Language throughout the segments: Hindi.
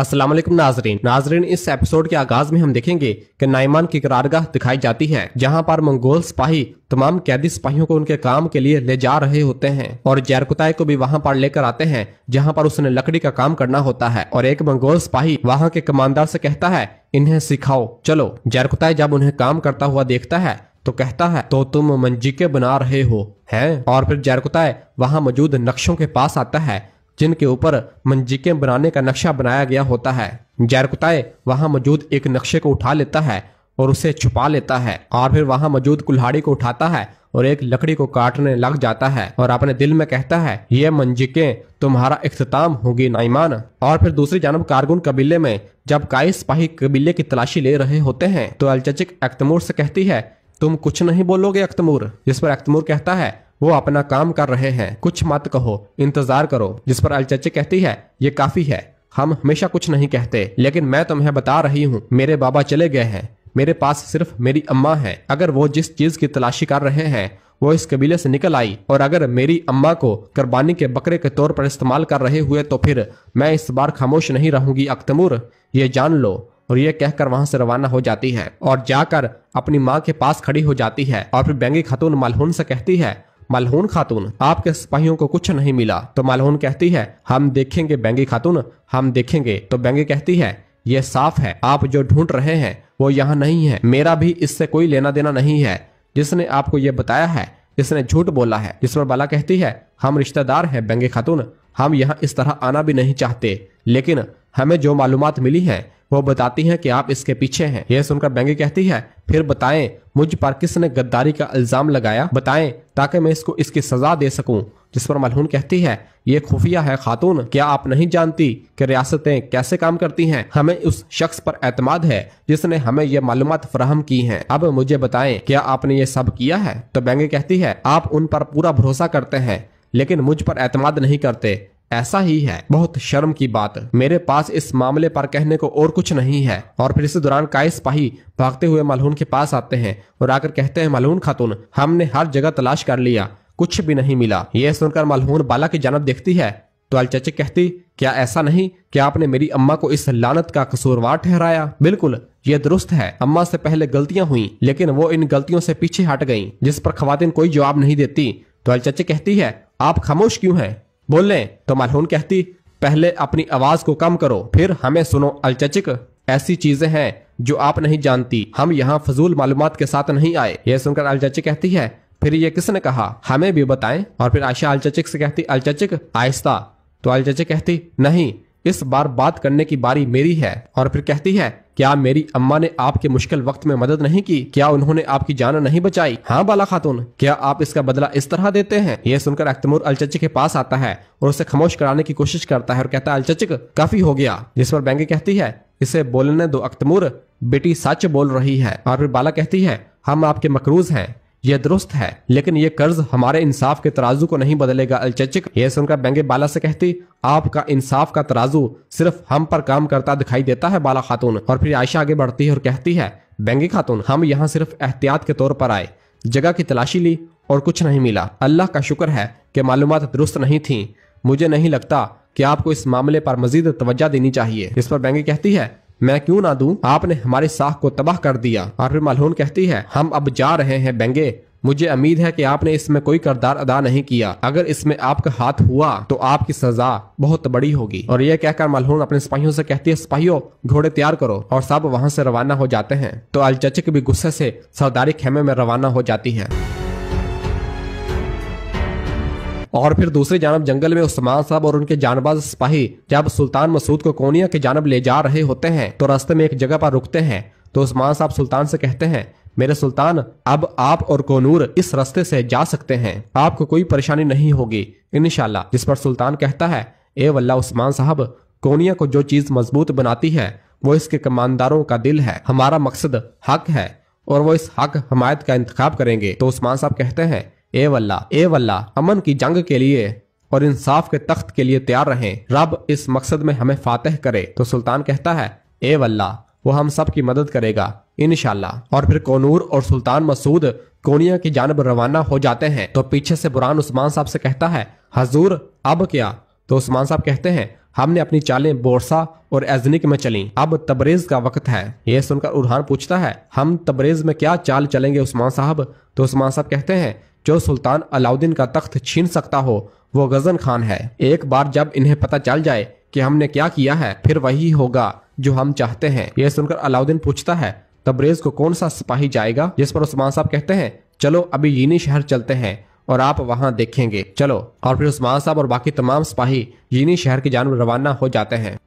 असलम नाजरीन नाजरीन इस एपिसोड के आगाज में हम देखेंगे कि नाइमान की करारगाह दिखाई जाती है जहां पर मंगोल सिपाही तमाम कैदी सिपाहियों को उनके काम के लिए ले जा रहे होते हैं और जैरकुताई को भी वहां पर लेकर आते हैं जहां पर उसने लकड़ी का काम करना होता है और एक मंगोल सिपाही वहां के कमांडर से कहता है इन्हें सिखाओ चलो जैरकुताई जब उन्हें काम करता हुआ देखता है तो कहता है तो तुम मंजिके बना रहे हो हैं और फिर जैरकुताय वहां मौजूद नक्शों के पास आता है जिनके ऊपर मंजिके बनाने का नक्शा बनाया गया होता है जैरकुताए वहां मौजूद एक नक्शे को उठा लेता है और उसे छुपा लेता है और फिर वहां मौजूद कुल्हाड़ी को उठाता है और एक लकड़ी को काटने लग जाता है और अपने दिल में कहता है ये मंजिके तुम्हारा अख्ताम होगी नाइमान और फिर दूसरी जानब कारगुन कबीले में जब काई सिपाही कबीले की तलाशी ले रहे होते हैं तो अलचचिक अख्तमूर से कहती है तुम कुछ नहीं बोलोगे अख्तमूर जिस पर अख्तमूर कहता है वो अपना काम कर रहे हैं कुछ मत कहो इंतजार करो जिस पर अलचे कहती है ये काफी है हम हमेशा कुछ नहीं कहते लेकिन मैं तुम्हें बता रही हूँ मेरे बाबा चले गए हैं मेरे पास सिर्फ मेरी अम्मा है अगर वो जिस चीज की तलाशी कर रहे हैं वो इस कबीले से निकल आई और अगर मेरी अम्मा को कुर्बानी के बकरे के तौर पर इस्तेमाल कर रहे हुए तो फिर मैं इस बार खामोश नहीं रहूंगी अख्तमूर ये जान लो और ये कहकर वहां से रवाना हो जाती है और जाकर अपनी माँ के पास खड़ी हो जाती है और फिर बैंगी खातून मालहून से कहती है मलहून खातून आपके सिपाहियों को कुछ नहीं मिला तो मलहून कहती है हम देखेंगे बैंगी खातून हम देखेंगे तो बैंगी कहती है ये साफ है आप जो ढूंढ रहे हैं वो यहाँ नहीं है मेरा भी इससे कोई लेना देना नहीं है जिसने आपको ये बताया है जिसने झूठ बोला है जिस पर बाला कहती है हम रिश्तेदार हैं बेंगे खातून हम यहाँ इस तरह आना भी नहीं चाहते लेकिन हमें जो मालूम मिली है वो बताती हैं कि आप इसके पीछे हैं यह सुनकर बैंगी कहती है फिर बताएं मुझ पर किसने गद्दारी का इल्ज़ाम लगाया बताएं ताकि मैं इसको इसकी सज़ा दे सकूं जिस पर मलहून कहती है ये खुफिया है खातून क्या आप नहीं जानती कि रियासतें कैसे काम करती हैं हमें उस शख्स पर एतमाद है जिसने हमें ये मालूम फ्राहम की हैं अब मुझे बताएं क्या आपने ये सब किया है तो बैंगे कहती है आप उन पर पूरा भरोसा करते हैं लेकिन मुझ पर एतमाद नहीं करते ऐसा ही है बहुत शर्म की बात मेरे पास इस मामले पर कहने को और कुछ नहीं है और फिर इस दौरान काय सिपाही भागते हुए मलहून के पास आते हैं और आकर कहते हैं मलहून खातून हमने हर जगह तलाश कर लिया कुछ भी नहीं मिला यह सुनकर मलहून बाला की जानब देखती है तो अलचचे कहती क्या ऐसा नहीं कि आपने मेरी अम्मा को इस लानत का कसूरवार ठहराया बिल्कुल ये दुरुस्त है अम्मा से पहले गलतियां हुई लेकिन वो इन गलतियों से पीछे हट गईं जिस पर खवातिन कोई जवाब नहीं देती तो अलचचे कहती है आप खामोश क्यों हैं बोल तो मालहून कहती पहले अपनी आवाज को कम करो फिर हमें सुनो अलचचक ऐसी चीजें हैं जो आप नहीं जानती हम यहाँ फजूल मालूम के साथ नहीं आए यह सुनकर अलचचक कहती है फिर ये किसने कहा हमें भी बताएं और फिर आयशा अलचचक से कहती अलचचक आहिस्ता तो अलचचिक कहती नहीं इस बार बात करने की बारी मेरी है और फिर कहती है क्या मेरी अम्मा ने आपके मुश्किल वक्त में मदद नहीं की क्या उन्होंने आपकी जान नहीं बचाई हाँ बाला खातून क्या आप इसका बदला इस तरह देते हैं यह सुनकर अख्तमूर अलचचे के पास आता है और उसे खामोश कराने की कोशिश करता है और कहता है अलचचक काफी हो गया जिस पर बैंगी कहती है इसे बोलने दो अख्तमूर बेटी सच बोल रही है और फिर बाला कहती है हम आपके मकरूज हैं यह दुरुस्त है लेकिन ये कर्ज हमारे इंसाफ के तराजू को नहीं बदलेगा अलचचिक यह सुनकर बेंगे बाला से कहती आपका इंसाफ का तराजू सिर्फ हम पर काम करता दिखाई देता है बाला खातून और फिर आयशा आगे बढ़ती है और कहती है बैंगे खातून हम यहाँ सिर्फ एहतियात के तौर पर आए जगह की तलाशी ली और कुछ नहीं मिला अल्लाह का शुक्र है कि मालूम दुरुस्त नहीं थी मुझे नहीं लगता कि आपको इस मामले पर मजीद तवज्जा देनी चाहिए इस पर बेंगी कहती है मैं क्यों ना दूं आपने हमारी साख को तबाह कर दिया और फिर मलहून कहती है हम अब जा रहे हैं बेंगे मुझे उम्मीद है कि आपने इसमें कोई करदार अदा नहीं किया अगर इसमें आपका हाथ हुआ तो आपकी सजा बहुत बड़ी होगी और यह कहकर मलहून अपने सिपाहियों से कहती है सिपाहियों घोड़े तैयार करो और सब वहां से रवाना हो जाते हैं तो अलचचक भी गुस्से से सरदारी खेमे में रवाना हो जाती है और फिर दूसरी जानब जंगल में उस्मान साहब और उनके जानबाज सिपाही जब सुल्तान मसूद को कोनिया की जानब ले जा रहे होते हैं तो रास्ते में एक जगह पर रुकते हैं तो उस्मान साहब सुल्तान से कहते हैं मेरे सुल्तान अब आप और कोनूर इस रास्ते से जा सकते हैं आपको कोई परेशानी नहीं होगी इनशाला जिस पर सुल्तान कहता है ए वल्ला उस्मान साहब कोनिया को जो चीज मजबूत बनाती है वो इसके कमानदारों का दिल है हमारा मकसद हक है और वो इस हक हमायत का इंतखाब करेंगे तो उस्मान साहब कहते हैं ए वल्ला ए वल्ला अमन की जंग के लिए और इंसाफ के तख्त के लिए तैयार रहें रब इस मकसद में हमें फातह करे तो सुल्तान कहता है ए वल्ला वो हम सब की मदद करेगा इनशाला और फिर कोनूर और सुल्तान मसूद कोनिया की जानब रवाना हो जाते हैं तो पीछे से बुरान उस्मान साहब से कहता है हजूर अब क्या तो उस्मान साहब कहते हैं हमने अपनी चालें बोरसा और एजनिक में चली अब तबरेज का वक्त है यह सुनकर उरहान पूछता है हम तबरेज में क्या चाल चलेंगे उस्मान साहब तो उस्मान साहब कहते हैं जो सुल्तान अलाउद्दीन का तख्त छीन सकता हो वो गजन खान है एक बार जब इन्हें पता चल जाए कि हमने क्या किया है फिर वही होगा जो हम चाहते हैं यह सुनकर अलाउद्दीन पूछता है तबरेज को कौन सा सिपाही जाएगा जिस पर उस्मान साहब कहते हैं चलो अभी यीनी शहर चलते हैं और आप वहां देखेंगे चलो और फिर उस्मान साहब और बाकी तमाम सिपाही जीनी शहर की जानवर रवाना हो जाते हैं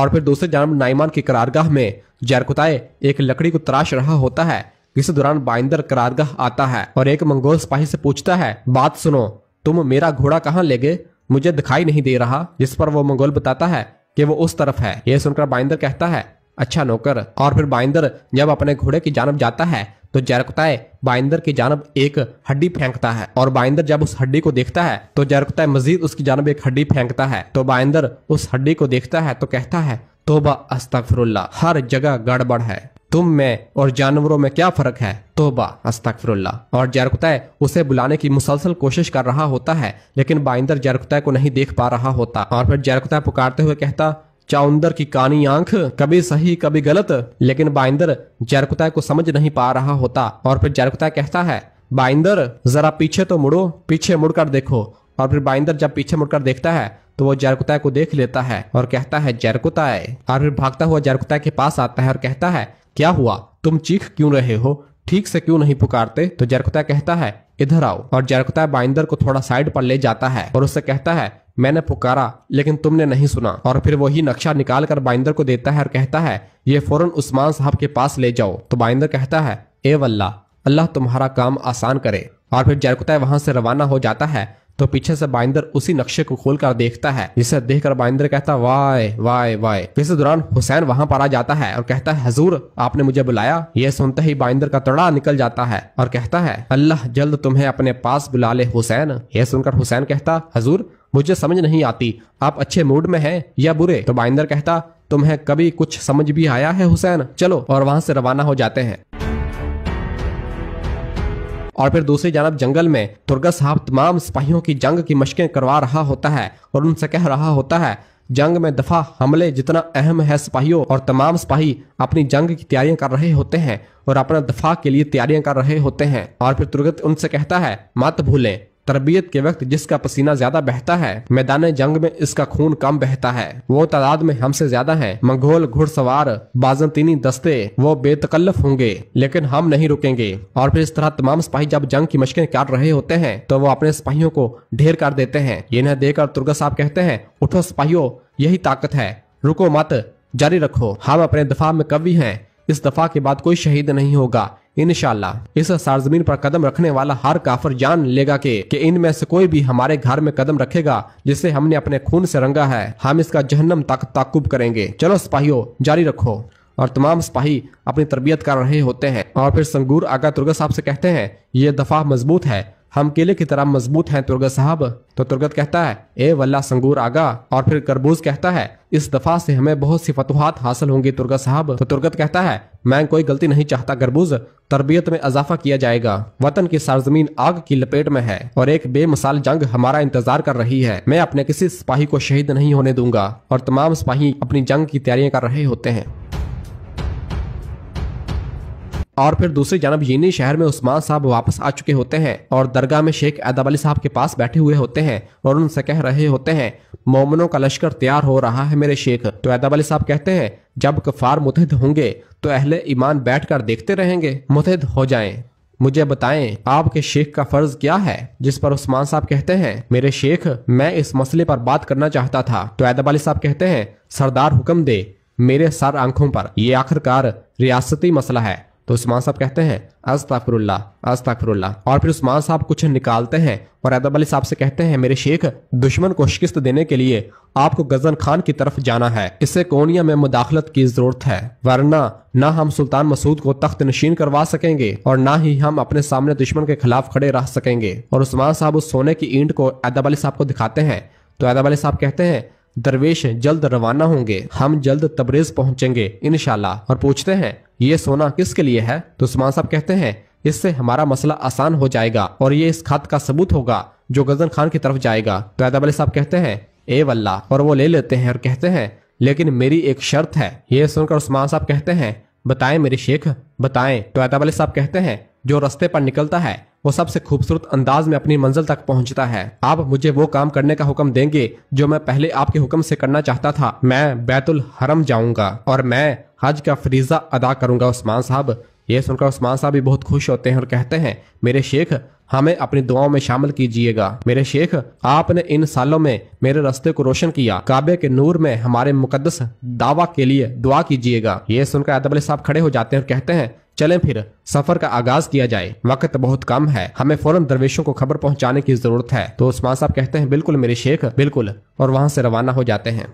और फिर दूसरे जानब नाइमान की करारगाह में जरकुताए एक लकड़ी को तराश रहा होता है इस दौरान बाइंदर करारगाह आता है और एक मंगोल सिपाही से पूछता है बात सुनो तुम मेरा घोड़ा कहाँ ले गए मुझे दिखाई नहीं दे रहा जिस पर वो मंगोल बताता है कि वो उस तरफ है यह सुनकर बाइंदर कहता है अच्छा नौकर और फिर बाइंदर जब अपने घोड़े की जानब जाता है तो जैरकताय बाइंदर की जानब एक हड्डी फेंकता है और बाइंदर जब उस हड्डी को देखता है तो जैरकताय मजीद उसकी जानब एक हड्डी फेंकता है तो बाइंदर उस हड्डी को देखता है तो कहता है तोबा अस्तफरुल्ला हर जगह गड़बड़ है तुम में और जानवरों में क्या फर्क है तोबा अस्तफरुल्ला और जैरकुतः उसे बुलाने की मुसलसल कोशिश कर रहा होता है लेकिन बाइंदर जैरकुतः को नहीं देख पा रहा होता और फिर जैरकुतः पुकारते हुए कहता चाउंदर की कानी आंख कभी सही कभी गलत लेकिन बाइंदर जरकुता को समझ नहीं पा रहा होता और फिर जरकुता कहता है बाइंदर जरा पीछे तो मुड़ो पीछे मुड़कर देखो और फिर बाइंदर जब पीछे मुड़कर देखता है तो वो जरकुता को देख लेता है और कहता है जैरकुताए और फिर भागता हुआ जरकुता के पास आता है और कहता है क्या हुआ तुम चीख क्यों रहे हो ठीक से क्यों नहीं पुकारते तो जरकुता कहता है इधर आओ और जरकुता बाइंदर को थोड़ा साइड पर ले जाता है और उससे कहता है मैंने पुकारा लेकिन तुमने नहीं सुना और फिर वही नक्शा निकाल कर बाइंदर को देता है और कहता है ये फौरन उस्मान साहब के पास ले जाओ तो बाइंदर कहता है ए वल्ला अल्लाह तुम्हारा काम आसान करे और फिर जरकुता वहां से रवाना हो जाता है तो पीछे से बाइंदर उसी नक्शे को खोलकर देखता है जिसे देखकर बाइंदर कहता वाय वाय वाय इस दौरान हुसैन वहां पर आ जाता है और कहता है हजूर आपने मुझे बुलाया यह सुनते ही बाइंदर का तड़ा निकल जाता है और कहता है अल्लाह जल्द तुम्हें अपने पास बुला ले हुसैन यह सुनकर हुसैन कहता हजूर मुझे समझ नहीं आती आप अच्छे मूड में हैं या बुरे तो बाइंदर कहता तुम्हें कभी कुछ समझ भी आया है हुसैन चलो और वहां से रवाना हो जाते हैं और फिर दूसरी जानब जंगल में तुर्गा साहब तमाम सिपाहियों की जंग की मशकें करवा रहा होता है और उनसे कह रहा होता है जंग में दफा हमले जितना अहम है सिपाहियों और तमाम सिपाही अपनी जंग की तैयारियां कर रहे होते हैं और अपना दफा के लिए तैयारियां कर रहे होते हैं और फिर तुर्गत उनसे कहता है मत भूलें तरबियत के वक्त जिसका पसीना ज्यादा बहता है मैदान जंग में इसका खून कम बहता है वो तादाद में हमसे ज्यादा है मंगोल घुड़सवार बाजनतीनी दस्ते वो बेतकल्लफ होंगे लेकिन हम नहीं रुकेंगे और फिर इस तरह तमाम सिपाही जब जंग की मशकें काट रहे होते हैं तो वो अपने सिपाहियों को ढेर कर देते हैं इन्हें देखकर तुर्गा साहब कहते हैं उठो सिपाहियों यही ताकत है रुको मत जारी रखो हम अपने दफा में कवि हैं इस दफा के बाद कोई शहीद नहीं होगा इनशाला इस सार्जमीन पर कदम रखने वाला हर काफर जान लेगा के कि इनमें से कोई भी हमारे घर में कदम रखेगा जिसे हमने अपने खून से रंगा है हम इसका जहनम तक ताकुब करेंगे चलो सिपाहियों जारी रखो और तमाम सिपाही अपनी तरबियत कर रहे होते हैं और फिर संगूर आगा तुर्गा साहब से कहते हैं ये दफा मजबूत है हम किले की तरह मजबूत हैं तुर्गत साहब तो तुर्गत कहता है ए वल्ला संगूर आगा और फिर करबूज कहता है इस दफा से हमें बहुत सी फतुहात हासिल होंगी तुर्गत साहब तो तुर्गत कहता है मैं कोई गलती नहीं चाहता करबूज तरबियत में इजाफा किया जाएगा वतन की सरजमीन आग की लपेट में है और एक बेमिसाल जंग हमारा इंतजार कर रही है मैं अपने किसी सिपाही को शहीद नहीं होने दूंगा और तमाम सिपाही अपनी जंग की तैयारियां कर रहे होते हैं और फिर दूसरी जानब यीनी शहर में उस्मान साहब वापस आ चुके होते हैं और दरगाह में शेख अदब अली साहब के पास बैठे हुए होते हैं और उनसे कह रहे होते हैं मोमनों का लश्कर तैयार हो रहा है मेरे शेख तो अदब अली साहब कहते हैं जब कफार मुतहद होंगे तो अहले ईमान बैठ कर देखते रहेंगे मुतहद हो जाए मुझे बताएं आपके शेख का फर्ज क्या है जिस पर उस्मान साहब कहते हैं मेरे शेख मैं इस मसले पर बात करना चाहता था तो अदब अली साहब कहते हैं सरदार हुक्म दे मेरे सर आंखों पर ये आखिरकार रियासती मसला है तो उस्मान साहब कहते हैं अस्तफरुल्ला अस्तफरुल्ला और फिर उस्मान साहब कुछ निकालते हैं और अदब अली साहब से कहते हैं मेरे शेख दुश्मन को शिकस्त देने के लिए आपको गजन खान की तरफ जाना है इससे कोनिया में मुदाखलत की जरूरत है वरना ना हम सुल्तान मसूद को तख्त नशीन करवा सकेंगे और ना ही हम अपने सामने दुश्मन के खिलाफ खड़े रह सकेंगे और उस्मान साहब उस सोने की ईंट को अदब अली साहब को दिखाते हैं तो अदब अली साहब कहते हैं दरवेश जल्द रवाना होंगे हम जल्द तबरेज पहुंचेंगे इनशाला और पूछते हैं ये सोना किसके लिए है तो उस्मान साहब कहते हैं इससे हमारा मसला आसान हो जाएगा और ये इस खत का सबूत होगा जो गजन खान की तरफ जाएगा तो अली साहब कहते हैं ए वल्ला और वो ले लेते हैं और कहते हैं लेकिन मेरी एक शर्त है ये सुनकर उस्मान साहब कहते हैं बताएं मेरे शेख बताएं तो अली साहब कहते हैं जो रस्ते पर निकलता है वो सबसे खूबसूरत अंदाज में अपनी मंजिल तक पहुंचता है आप मुझे वो काम करने का हुक्म देंगे जो मैं पहले आपके हुक्म से करना चाहता था मैं बैतुल हरम जाऊंगा और मैं हज का फरीजा अदा करूंगा उस्मान साहब ये सुनकर उस्मान साहब भी बहुत खुश होते हैं और कहते हैं मेरे शेख हमें अपनी दुआओं में शामिल कीजिएगा मेरे शेख आपने इन सालों में मेरे रास्ते को रोशन किया काबे के नूर में हमारे मुकदस दावा के लिए दुआ कीजिएगा ये सुनकर अली साहब खड़े हो जाते हैं और कहते हैं चलें फिर सफर का आगाज किया जाए वक्त बहुत कम है हमें फौरन दरवेशों को खबर पहुंचाने की जरूरत है तो उस्मान साहब कहते हैं बिल्कुल मेरे शेख बिल्कुल और वहां से रवाना हो जाते हैं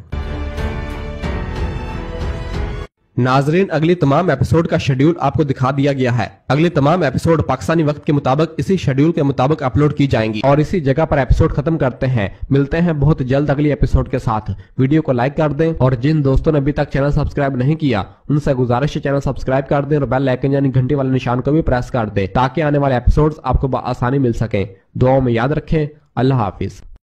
नाजरीन अगले तमाम एपिसोड का शेड्यूल आपको दिखा दिया गया है अगले तमाम एपिसोड पाकिस्तानी वक्त के मुताबिक इसी शेड्यूल के मुताबिक अपलोड की जाएंगी और इसी जगह पर एपिसोड खत्म करते हैं मिलते हैं बहुत जल्द अगले एपिसोड के साथ वीडियो को लाइक कर दें और जिन दोस्तों ने अभी तक चैनल सब्सक्राइब नहीं किया उनसे गुजारिश है चैनल सब्सक्राइब कर दें और बेल लाइकन यानी घंटे वाले निशान को भी प्रेस कर दे ताकि आने वाले एपिसोड आपको आसानी मिल सके दुआओं में याद रखें अल्लाह हाफिज़